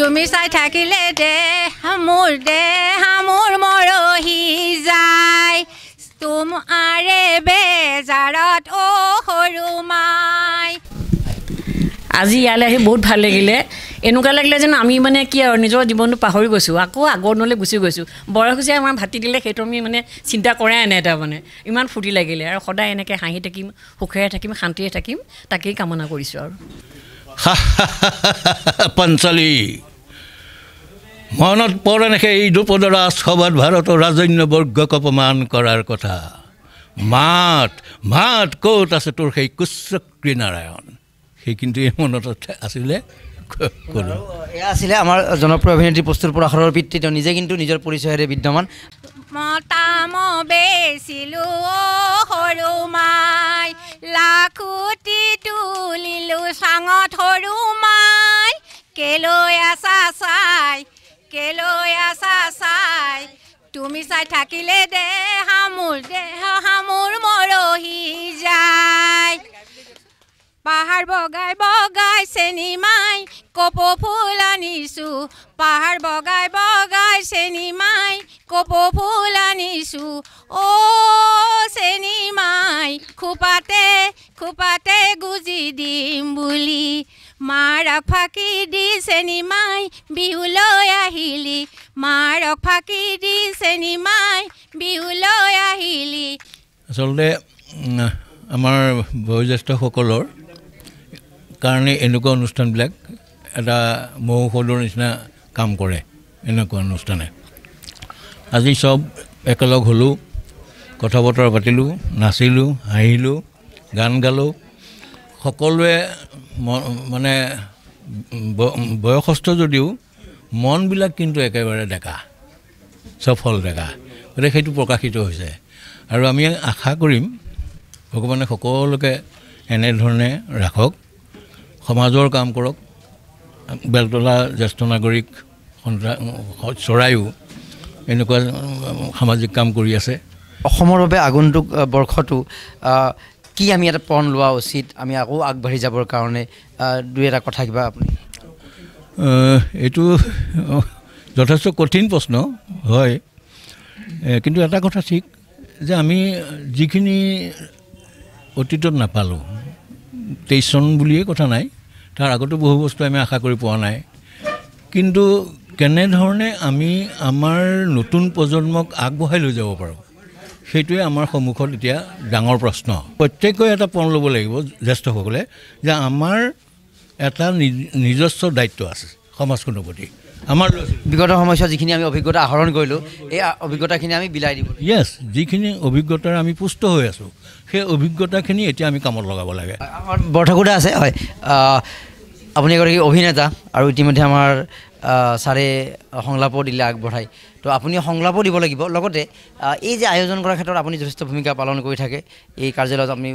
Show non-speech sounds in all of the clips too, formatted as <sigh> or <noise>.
তুমি চাই থাকিলে দে মোৰ দেহ মোৰ মৰহি যায় তুম বেজাৰত অ সৰু মাই আজি ইয়ালৈ আহি বহুত ভাল লাগিলে এনেকুৱা লাগিলে যেন আমি মানে কি আৰু নিজৰ জীৱনটো পাহৰি গৈছোঁ আকৌ আগৰ দিনলৈ গুচি গৈছোঁ বয়স হৈছে আমাৰ ভাতি দিলে সেইটো আমি মানে চিন্তা কৰাই নাই তাৰমানে ইমান ফূৰ্তি লাগিলে আৰু সদায় এনেকৈ হাঁহি থাকিম সুখেৰে থাকিম শান্তিৰে থাকিম তাকেই কামনা কৰিছোঁ আৰু পঞ্চলী মনত পৰে নে সেই দ্ৰুপদ ৰাজসভাত ভাৰতৰ ৰাজন্য বৰ্গক অপমান কৰাৰ কথা মাত মাত ক'ত আছে তোৰ সেই কুশ্ৰী নাৰায়ণ সেই কিন্তু এই মনত আছিলে এয়া আছিলে আমাৰ জনপ্ৰিয় অভিনেত্ৰী প্ৰস্তুত প্ৰাসৰৰ পিতৃ তেওঁ নিজে কিন্তু নিজৰ পৰিচয়ৰে বিদ্যমান কেলৈ আছা চাই একেলৈ আছা চাই তুমি চাই থাকিলে দে হামোৰ দেহ হামোৰ মৰহি যায় পাহাৰ বগাই বগাই চেনিমাই কপ ফুল আনিছো পাহাৰ বগাই বগাই চেনিমাই কপ ফুল আনিছো অ চেনিমাই খোপাতে খোপাতে গুজি দিম বুলি মাৰক ফাঁকি দিছে নিমাই বিহুলৈ আহিলি মাৰক ফাঁকি দিছে নিমাই বিহুলৈ আহিলি আচলতে আমাৰ বয়োজ্যেষ্ঠসকলৰ কাৰণে এনেকুৱা অনুষ্ঠানবিলাক এটা মৌষধৰ নিচিনা কাম কৰে এনেকুৱা অনুষ্ঠানে আজি চব একেলগ হ'লোঁ কথা বতৰা পাতিলোঁ নাচিলোঁ হাঁহিলোঁ গান গালোঁ সকলোৱে মানে বয়সস্থ যদিও মনবিলাক কিন্তু একেবাৰে ডেকা চফল ডেকা গতিকে সেইটো প্ৰকাশিত হৈছে আৰু আমি আশা কৰিম ভগৱানে সকলোকে এনেধৰণে ৰাখক সমাজৰ কাম কৰক বেলতলা জ্যেষ্ঠ নাগৰিক চৰাইও এনেকুৱা সামাজিক কাম কৰি আছে অসমৰ বাবে আগন্তুক বৰ্ষটো কি আমি এটা প্ৰণ লোৱা উচিত আমি আকৌ আগবাঢ়ি যাবৰ কাৰণে দুই এটা কথা কিবা আপুনি এইটো যথেষ্ট কঠিন প্ৰশ্ন হয় কিন্তু এটা কথা ঠিক যে আমি যিখিনি অতীতত নাপালোঁ তেইছ চন বুলিয়ে কথা নাই তাৰ আগতো বহু বস্তু আমি আশা কৰি পোৱা নাই কিন্তু কেনেধৰণে আমি আমাৰ নতুন প্ৰজন্মক আগবঢ়াই লৈ যাব পাৰোঁ সেইটোৱে আমাৰ সন্মুখত এতিয়া ডাঙৰ প্ৰশ্ন প্ৰত্যেকেই এটা পণ ল'ব লাগিব জ্যেষ্ঠসকলে যে আমাৰ এটা নিজস্ব দায়িত্ব আছে সমাজখনৰ প্ৰতি আমাৰ বিগত সময়ছোৱা যিখিনি আমি অভিজ্ঞতা আহৰণ কৰিলোঁ এই অভিজ্ঞতাখিনি আমি বিলাই দিব য়েছ যিখিনি অভিজ্ঞতাৰে আমি পুষ্ট হৈ আছোঁ সেই অভিজ্ঞতাখিনি এতিয়া আমি কামত লগাব লাগে বৰঠাকুৰা আছে হয় আপুনি এগৰাকী অভিনেতা আৰু ইতিমধ্যে আমাৰ ছাৰে সংলাপো দিলে আগবঢ়ায় তো আপুনি সংলাপো দিব লাগিব লগতে এই যে আয়োজন কৰাৰ ক্ষেত্ৰত আপুনি যথেষ্ট ভূমিকা পালন কৰি থাকে এই কাৰ্যালয়ত আপুনি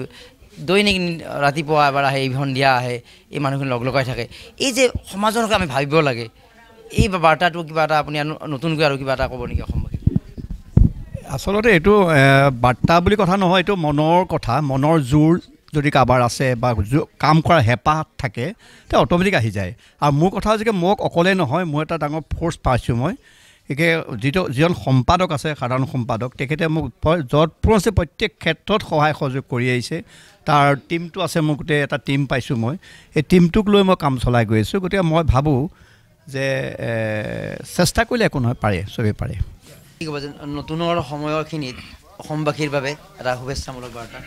দৈনিক ৰাতিপুৱা এবাৰ আহে এই সন্ধিয়া আহে এই মানুহখিনি লগ লগাই থাকে এই যে সমাজৰ হকে আমি ভাবিব লাগে এই বাৰ্তাটো কিবা এটা আপুনি নতুনকৈ আৰু কিবা এটা ক'ব নেকি অসমবাসী আচলতে এইটো বাৰ্তা বুলি কথা নহয় এইটো মনৰ কথা মনৰ জোৰ যদি কাৰোবাৰ আছে বা কাম কৰাৰ হেঁপাহ থাকে তেওঁ অট'মেটিক আহি যায় আৰু মোৰ কথা হৈছে মোক অকলেই নহয় মই এটা ডাঙৰ ফ'ৰ্চ পাইছোঁ মই গতিকে যিটো যিজন সম্পাদক আছে সাধাৰণ সম্পাদক তেখেতে মোক য'ত পুৰণে প্ৰত্যেক ক্ষেত্ৰত সহায় সহযোগ কৰি আহিছে তাৰ টীমটো আছে মোৰ গোটেই এটা টীম পাইছোঁ মই সেই টীমটোক লৈ মই কাম চলাই গৈ আছোঁ গতিকে মই ভাবোঁ যে চেষ্টা কৰিলে একো নহয় পাৰে চবেই পাৰে ঠিক হ'ব নতুনৰ সময়ৰখিনিত অসমবাসীৰ বাবে এটা শুভেচ্ছামূলক বাৰ্তা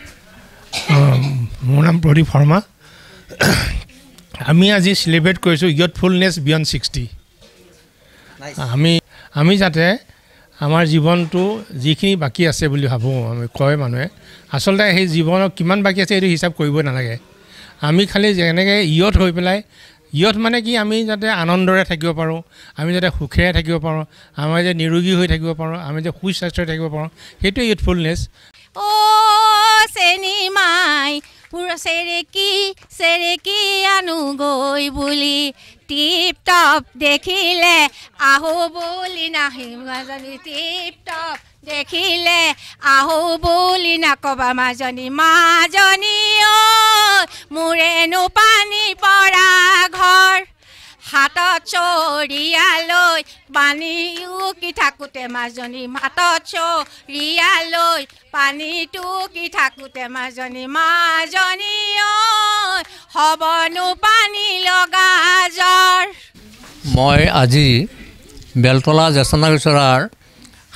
মোৰ নাম প্ৰদীপ শৰ্মা আমি আজি চেলিব্ৰেট কৰিছোঁ ইয়থফুলনেছ বিয়ণ্ড ছিক্সটি আমি আমি যাতে আমাৰ জীৱনটো যিখিনি বাকী আছে বুলি ভাবোঁ আমি কয় মানুহে আচলতে সেই জীৱনত কিমান বাকী আছে সেইটো হিচাপ কৰিবই নালাগে আমি খালি যেনেকৈ ইয়ত হৈ পেলাই ইয়ত মানে কি আমি যাতে আনন্দৰে থাকিব পাৰোঁ আমি যাতে সুখেৰে থাকিব পাৰোঁ আমাৰ যে নিৰোগী হৈ থাকিব পাৰোঁ আমি যে সুস্বাস্থ্যৰে থাকিব পাৰোঁ সেইটোৱে ইয়থফুলনেছ অ' চেনিমা পুৰ চেৰেকী চেৰেকী আনোগৈ বুলি টিপ টপ দেখিলে আহো বুলি নাহিব মাজনী টিপ টপ দেখিলে আহো বুলি নাকবা মাজনী মাজনী অ মোৰেনো পানী পৰা ঘৰ হাতত চৰিয়ালৈ পানী উকি থাকোঁতে মাজনী হাতত চৰিয়াল ঐ পানীটো কি থাকোঁতে মাজনী মাজনী ঐ হ'বনো পানী লগা জ্বৰ মই আজি বেলতলা জ্যেষ্ঠ বিচৰাৰ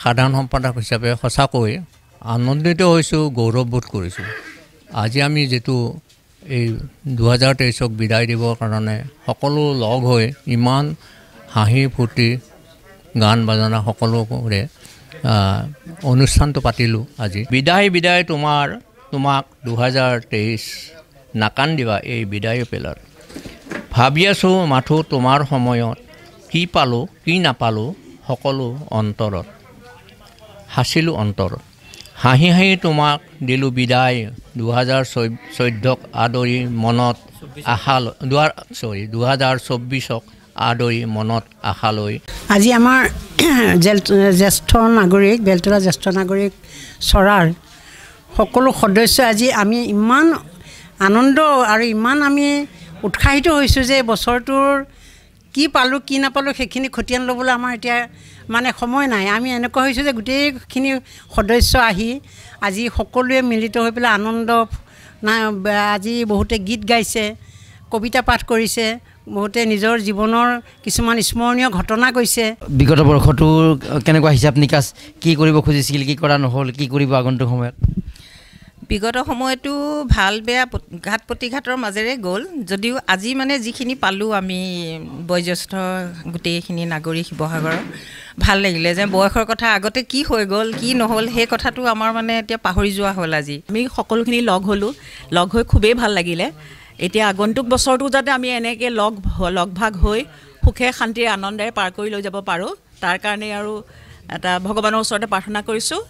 সাধাৰণ সম্পাদক হিচাপে সঁচাকৈ আনন্দিত হৈছোঁ গৌৰৱবোধ কৰিছোঁ আজি আমি যিটো এই দুহেজাৰ তেইছক বিদায় দিবৰ কাৰণে সকলো লগ হৈ ইমান হাঁহি ফূৰ্তি গান বাজনা সকলোৰে অনুষ্ঠানটো পাতিলোঁ আজি বিদায় বিদায় তোমাৰ তোমাক দুহেজাৰ তেইছ নাকান্দিবা এই বিদায় পেলাত ভাবি আছোঁ মাথো তোমাৰ সময়ত কি পালোঁ কি নাপালোঁ সকলো অন্তৰত সাঁচিলোঁ অন্তৰত হাঁহি হাঁহি তোমাক দিলোঁ বিদায় দুহেজাৰ চৈ চৈধ্যক আদৰি মনত আশা দুহাৰ চৰি দুহেজাৰ চৌব্বিছক আদৰি মনত আশা লৈ আজি আমাৰ <clears throat> জেল জ্যেষ্ঠ নাগৰিক বেলতলা জ্যেষ্ঠ নাগৰিক চৰাৰ সকলো সদস্য আজি আমি ইমান আনন্দ আৰু ইমান আমি উৎসাহিত হৈছোঁ যে বছৰটোৰ কি পালোঁ কি নাপালোঁ সেইখিনি খতিয়ান ল'বলৈ আমাৰ এতিয়া মানে সময় নাই আমি এনেকুৱা হৈছোঁ যে গোটেইখিনি সদস্য আহি আজি সকলোৱে মিলিত হৈ পেলাই আনন্দ আজি বহুতে গীত গাইছে কবিতা পাঠ কৰিছে বহুতে নিজৰ জীৱনৰ কিছুমান স্মৰণীয় ঘটনা কৈছে বিগত বৰ্ষটো কেনেকুৱা হিচাপ নিকাচ কি কৰিব খুজিছিল কি কৰা নহ'ল কি কৰিব আগন্তুক সময়ত বিগত সময়তো ভাল বেয়া ঘাট প্ৰতিঘাতৰ মাজেৰে গ'ল যদিও আজি মানে যিখিনি পালোঁ আমি বয়োজ্যেষ্ঠ গোটেইখিনি নাগৰিক শিৱসাগৰৰ ভাল লাগিলে যে বয়সৰ কথা আগতে কি হৈ গ'ল কি নহ'ল সেই কথাটো আমাৰ মানে এতিয়া পাহৰি যোৱা হ'ল আজি আমি সকলোখিনি লগ হ'লোঁ লগ হৈ খুবেই ভাল লাগিলে এতিয়া আগন্তুক বছৰটো যাতে আমি এনেকৈ লগ লগ ভাগ হৈ সুখে শান্তিৰে আনন্দেৰে পাৰ কৰি লৈ যাব পাৰোঁ তাৰ কাৰণেই আৰু এটা ভগৱানৰ ওচৰতে প্ৰাৰ্থনা কৰিছোঁ